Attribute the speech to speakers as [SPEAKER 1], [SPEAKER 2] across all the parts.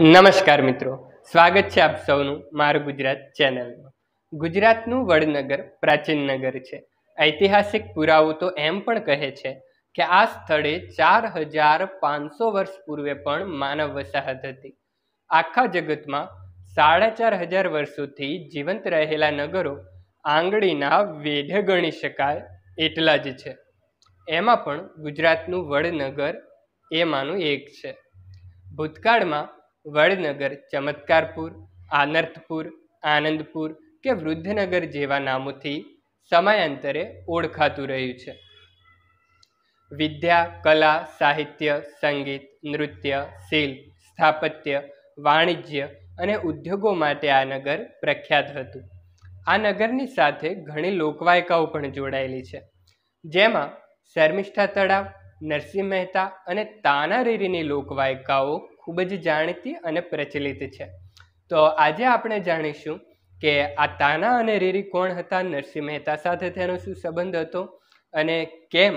[SPEAKER 1] નમસ્કાર મિત્રો સ્વાગત છે આપ સૌનું મારું ગુજરાત ચેનલમાં ગુજરાતનું વડનગર પ્રાચીન નગર છે ઐતિહાસિક પુરાવો તો એમ પણ કહે છે કે આ સ્થળે ચાર હજાર પાંચસો વર્ષ પૂર્વે પણ માનવ વસાહત હતી આખા જગતમાં સાડા ચાર હજાર વર્ષોથી જીવંત રહેલા નગરો આંગળીના વેઢ ગણી શકાય એટલા જ છે એમાં પણ ગુજરાતનું વડનગર એમાંનું એક છે ભૂતકાળમાં વડનગર ચમત્કારપુર આનર્થપુર આનંદપુર કે વૃદ્ધનગર જેવા નામોથી સમયાંતરે ઓળખાતું રહ્યું છે વિદ્યા કલા સાહિત્ય સંગીત નૃત્ય શિલ્પ સ્થાપત્ય વાણિજ્ય અને ઉદ્યોગો માટે આ નગર પ્રખ્યાત હતું આ નગરની સાથે ઘણી લોકવાયકાઓ પણ જોડાયેલી છે જેમાં શર્મિષ્ઠા તળાવ નરસિંહ મહેતા અને તાનારીરીની લોકવાયકાઓ ખૂબ જ જાણીતી અને પ્રચલિત છે તો આજે આપણે જાણીશું કે આ તાના અને રીરી કોણ હતા નરસિંહ મહેતા સાથે તેનો શું સંબંધ હતો અને કેમ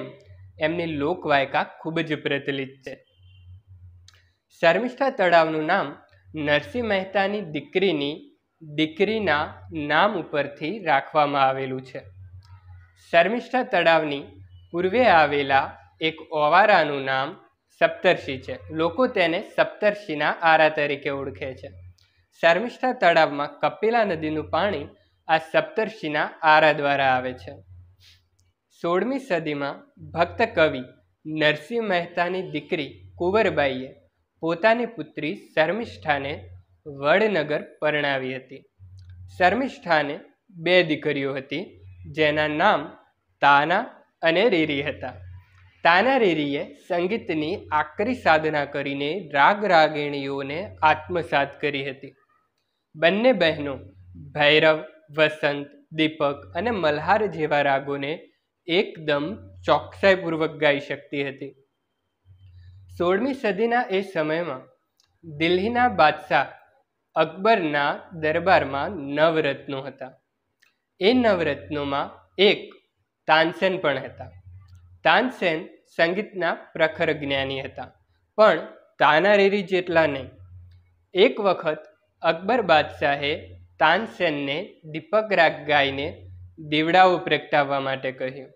[SPEAKER 1] એમની લોકવાયકા ખૂબ જ પ્રચલિત છે શર્મિષ્ઠા તળાવનું નામ નરસિંહ મહેતાની દીકરીની દીકરીના નામ ઉપરથી રાખવામાં આવેલું છે શર્મિષ્ઠા તળાવની પૂર્વે આવેલા એક ઓવારાનું નામ સપ્તર્ષિ છે લોકો તેને સપ્તર્ષિના આરા તરીકે ઓળખે છે શર્મિષ્ઠા તળાવમાં કપિલા નદીનું પાણી આ સપ્તર્ષિના આરા દ્વારા આવે છે સોળમી સદીમાં ભક્ત કવિ નરસિંહ મહેતાની દીકરી કુંવરબાઈએ પોતાની પુત્રી શર્મિષ્ઠાને વડનગર પરણાવી હતી શર્મિષ્ઠાને બે દીકરીઓ હતી જેના નામ તાના અને રીરી હતા તાનારેરીએ સંગીતની આકરી સાધના કરીને રાગ રાગીણીઓને આત્મસાત કરી હતી બંને બહેનો ભૈરવ વસંત દીપક અને મલ્હાર જેવા રાગોને એકદમ ચોકસાઈપૂર્વક ગાઈ શકતી હતી સોળમી સદીના એ સમયમાં દિલ્હીના બાદશાહ અકબરના દરબારમાં નવરત્નો હતા એ નવરત્નોમાં એક તાનસેન પણ હતા તાનસેન સંગીતના પ્રખર જ્ઞાની હતા પણ તાનારીરી જેટલા નહીં એક વખત અકબર બાદશાહે તાનસેનને દીપક રાગ ગાઈને દીવડાઓ પ્રગટાવવા માટે કહ્યું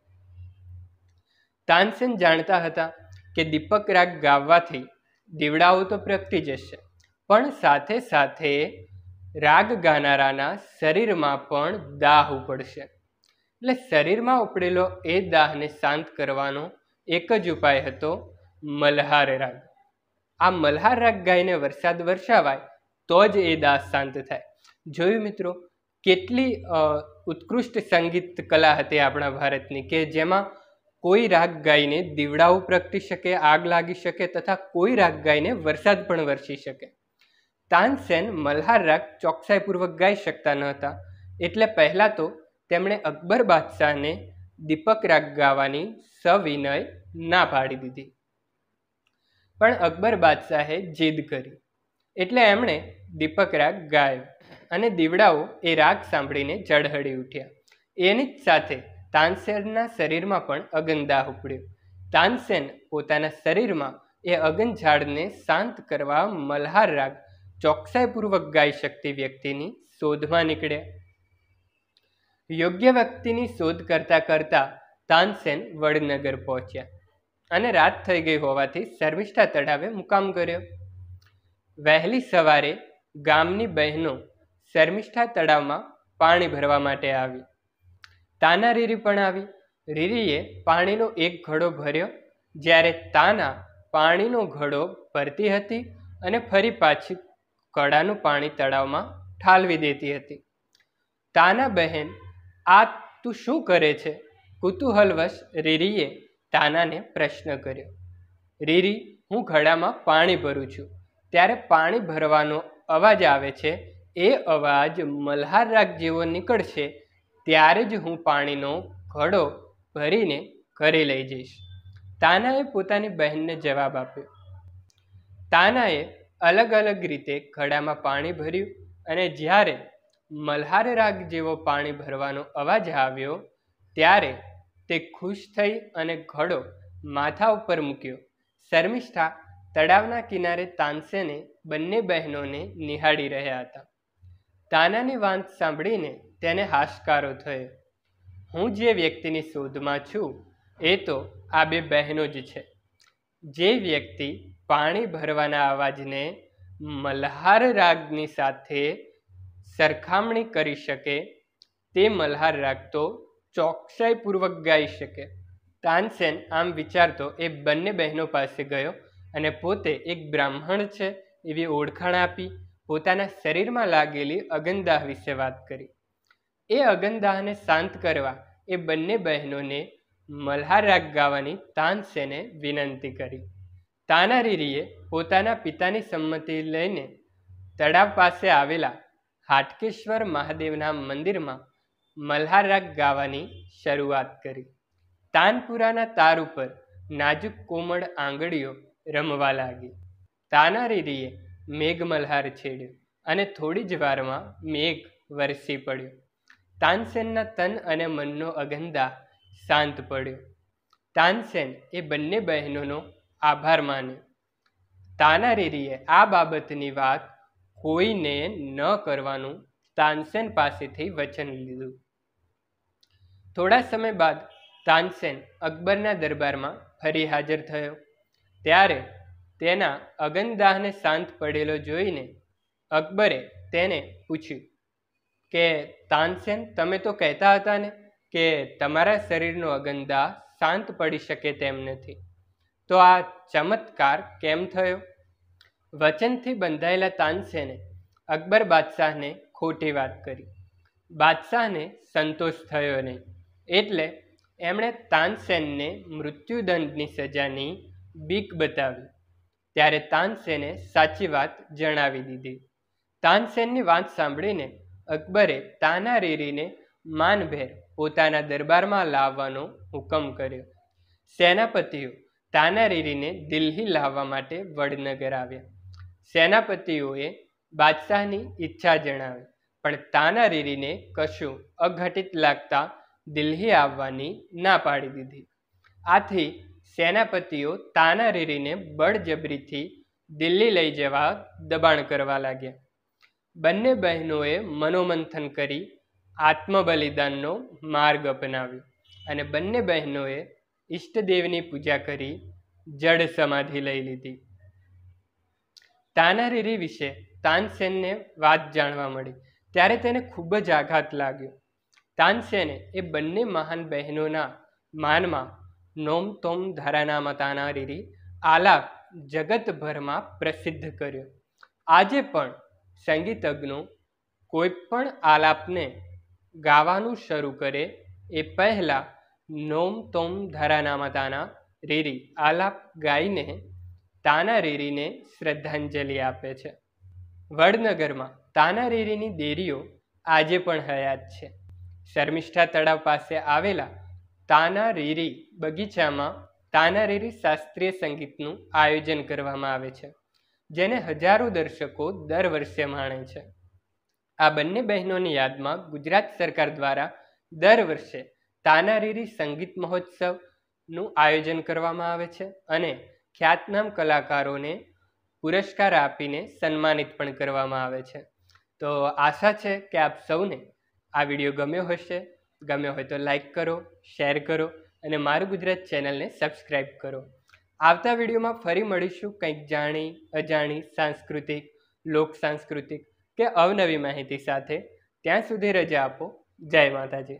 [SPEAKER 1] તાનસેન જાણતા હતા કે દીપક રાગ ગાવાથી દીવડાઓ તો પ્રગટી જશે પણ સાથે સાથે રાગ ગાનારાના શરીરમાં પણ દાહ ઉપડશે એટલે શરીરમાં ઉપડેલો એ દાહને શાંત કરવાનો એક જ ઉપાય હતો મલ્હાર રાગ આ મલ્હાર રાગ ગાઈને વરસાદ વરસાવાય તો જ એ દાસ શાંત થાય જોયું મિત્રો કેટલી ઉત્કૃષ્ટ સંગીત કલા હતી આપણા ભારતની કે જેમાં કોઈ રાગ ગાઈને દીવડાઓ પ્રગટી શકે આગ લાગી શકે તથા કોઈ રાગ ગાઈને વરસાદ પણ વરસી શકે તાનસેન મલ્હાર રાગ ચોકસાઈપૂર્વક ગાઈ શકતા ન હતા એટલે પહેલાં તો તેમણે અકબર બાદશાહને દીપક રાગ ગાવાની સવિનય ના પાડી દીધી પણ અકબર બાદશાહે જીદ કરી એટલે એમણે દીપક રાગ ગાયો અને દીવડાઓ એ રાગ સાંભળીને ચઢહળી ઉઠ્યા એની જ સાથે તાનસેનના શરીરમાં પણ અગનદાહ ઉપડ્યો તાનસેન પોતાના શરીરમાં એ અગન ઝાડને શાંત કરવા મલ્હાર રાગ ચોકસાઈપૂર્વક ગાઈ શકતી વ્યક્તિની શોધમાં નીકળ્યા યોગ્ય વ્યક્તિની શોધ કરતાં કરતાં તાનસેન વડનગર પહોંચ્યા અને રાત થઈ ગઈ હોવાથી શર્મિષ્ઠા તળાવે મુકામ કર્યો વહેલી સવારે ગામની બહેનો શર્મિષ્ઠા તળાવમાં પાણી ભરવા માટે આવી તાના રીરી પણ આવી રીરીએ પાણીનો એક ઘડો ભર્યો જ્યારે તાના પાણીનો ઘડો ભરતી હતી અને ફરી પાછી કડાનું પાણી તળાવમાં ઠાલવી દેતી હતી તાના બહેન આ તું શું કરે છે કુતૂહલવશ રીરીએ તાનાને પ્રશ્ન કર્યો રીરી હું ઘડામાં પાણી ભરું છું ત્યારે પાણી ભરવાનો અવાજ આવે છે એ અવાજ મલ્હાર રાગ જેવો નીકળશે ત્યારે જ હું પાણીનો ઘડો ભરીને ઘરે લઈ જઈશ તાનાએ પોતાની બહેનને જવાબ આપ્યો તાનાએ અલગ અલગ રીતે ઘડામાં પાણી ભર્યું અને જ્યારે મલ્હાર રાગ જેવો પાણી ભરવાનો અવાજ આવ્યો ત્યારે તે ખુશ થઈ અને ઘડો માથા ઉપર મૂક્યો શર્મિષ્ઠા તળાવના કિનારે તાનસેને બંને બહેનોને નિહાળી રહ્યા હતા તાનાની વાંત સાંભળીને તેને હાશકારો થયો હું જે વ્યક્તિની શોધમાં છું એ તો આ બે બહેનો જ છે જે વ્યક્તિ પાણી ભરવાના અવાજને મલ્હાર રાગની સાથે સરખામણી કરી શકે તે મલ્હાર રાખતો ચોકસાઈપૂર્વક ગાઈ શકે તાનસેન આમ વિચારતો એ બંને બહેનો પાસે ગયો અને પોતે એક બ્રાહ્મણ છે એવી ઓળખાણ આપી પોતાના શરીરમાં લાગેલી અગનદાહ વિશે વાત કરી એ અગનદાહને શાંત કરવા એ બંને બહેનોને મલ્હાર રાગ ગાવાની તાનસેને વિનંતી કરી તાના રીરીએ પોતાના પિતાની સંમતિ લઈને તળાવ પાસે આવેલા હાટકેશ્વર મહાદેવના મંદિરમાં મલ્હાર રાગ ગાવાની શરૂઆત કરી તાનપુરાના તાર ઉપર નાજુક કોમળ આંગળીઓ રમવા લાગી તાનારીરીએ મેઘ મલ્હાર છેડ્યો અને થોડી જ વારમાં મેઘ વરસી પડ્યો તાનસેનના તન અને મનનો અગંધા શાંત પડ્યો તાનસેન એ બંને બહેનોનો આભાર માન્યો તાનારીરીએ આ બાબતની વાત કોઈને ન કરવાનું તાનસેન પાસેથી વચન લીધું થોડા સમય બાદ તાનસેન અકબરના દરબારમાં ફરી હાજર થયો ત્યારે તેના અગનદાહને શાંત પડેલો જોઈને અકબરે તેને પૂછ્યું કે તાનસેન તમે તો કહેતા હતા ને કે તમારા શરીરનો અગનદાહ શાંત પડી શકે તેમ નથી તો આ ચમત્કાર કેમ થયો વચનથી બંધાયેલા તાનસેને અકબર બાદશાહને ખોટી વાત કરી બાદશાહને સંતોષ થયો નહીં એટલે એમણે તાનસેનને મૃત્યુદંડની સજાની બીક બતાવી ત્યારે તાનસેને સાચી વાત જણાવી દીધી તાનસેનની વાત સાંભળીને અકબરે તાના રીરીને માનભેર પોતાના દરબારમાં લાવવાનો હુકમ કર્યો સેનાપતિઓ તાનારીરીને દિલ્હી લાવવા માટે વડનગર આવ્યા સેનાપતિઓએ બાદશાહની ઈચ્છા જણાવી પણ તાનારીરીને કશું અઘટિત લાગતા દિલ્હી આવવાની ના પાડી દીધી આથી સેનાપતિઓ તાનારીરીને બળજબરીથી દિલ્હી લઈ જવા દબાણ કરવા લાગ્યા બંને બહેનોએ મનોમંથન કરી આત્મબલિદાનનો માર્ગ અપનાવ્યો અને બંને બહેનોએ ઈષ્ટદેવની પૂજા કરી જળ સમાધિ લઈ લીધી તાના રીરી વિશે તાનસેનને વાત જાણવા મળી ત્યારે તેને ખૂબ જ આઘાત લાગ્યો તાનસેને એ બંને મહાન બહેનોના માનમાં નોમ તોમ ધારાનામાં તાનારીરી આલાપ જગતભરમાં પ્રસિદ્ધ કર્યો આજે પણ સંગીતજ્ઞો કોઈ પણ આલાપને ગાવાનું શરૂ કરે એ પહેલાં નોમ તોમ ધારાનામાતાના રેરી આલાપ ગાઈને તાનારીરીને શ્રદ્ધાંજલિ આપે છે વડનગરમાં તાનારીરીની દેરીઓ આજે પણ હયાત છે શર્મિષ્ઠા તળાવ પાસે આવેલા તાના રેરી બગીચામાં તાનારીરી શાસ્ત્રીય સંગીતનું આયોજન કરવામાં આવે છે જેને હજારો દર્શકો દર વર્ષે માણે છે આ બંને બહેનોની યાદમાં ગુજરાત સરકાર દ્વારા દર વર્ષે તાનારીરી સંગીત મહોત્સવનું આયોજન કરવામાં આવે છે અને ખ્યાતનામ કલાકારોને પુરસ્કાર આપીને સન્માનિત પણ કરવામાં આવે છે તો આશા છે કે આપ સૌને આ વિડીયો ગમ્યો હશે ગમ્યો હોય તો લાઈક કરો શેર કરો અને મારું ગુજરાત ચેનલને સબસ્ક્રાઈબ કરો આવતા વિડીયોમાં ફરી મળીશું કંઈક જાણી અજાણી સાંસ્કૃતિક લોક સાંસ્કૃતિક કે અવનવી માહિતી સાથે ત્યાં સુધી રજા આપો જય માતાજી